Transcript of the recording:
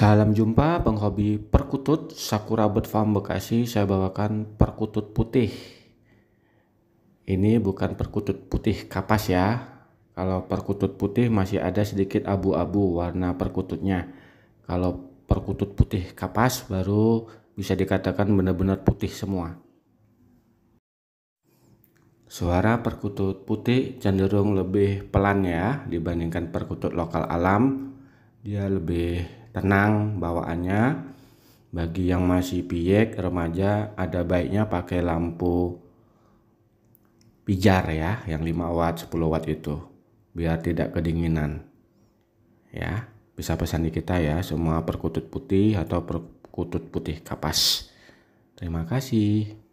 Salam jumpa penghobi perkutut Sakura Bird Farm Bekasi. Saya bawakan perkutut putih. Ini bukan perkutut putih kapas ya. Kalau perkutut putih masih ada sedikit abu-abu warna perkututnya. Kalau perkutut putih kapas baru bisa dikatakan benar-benar putih semua. Suara perkutut putih cenderung lebih pelan ya dibandingkan perkutut lokal alam. Dia lebih tenang bawaannya. Bagi yang masih piyek remaja ada baiknya pakai lampu pijar ya yang 5 watt 10 watt itu biar tidak kedinginan. Ya, bisa pesan di kita ya semua perkutut putih atau perkutut putih kapas. Terima kasih.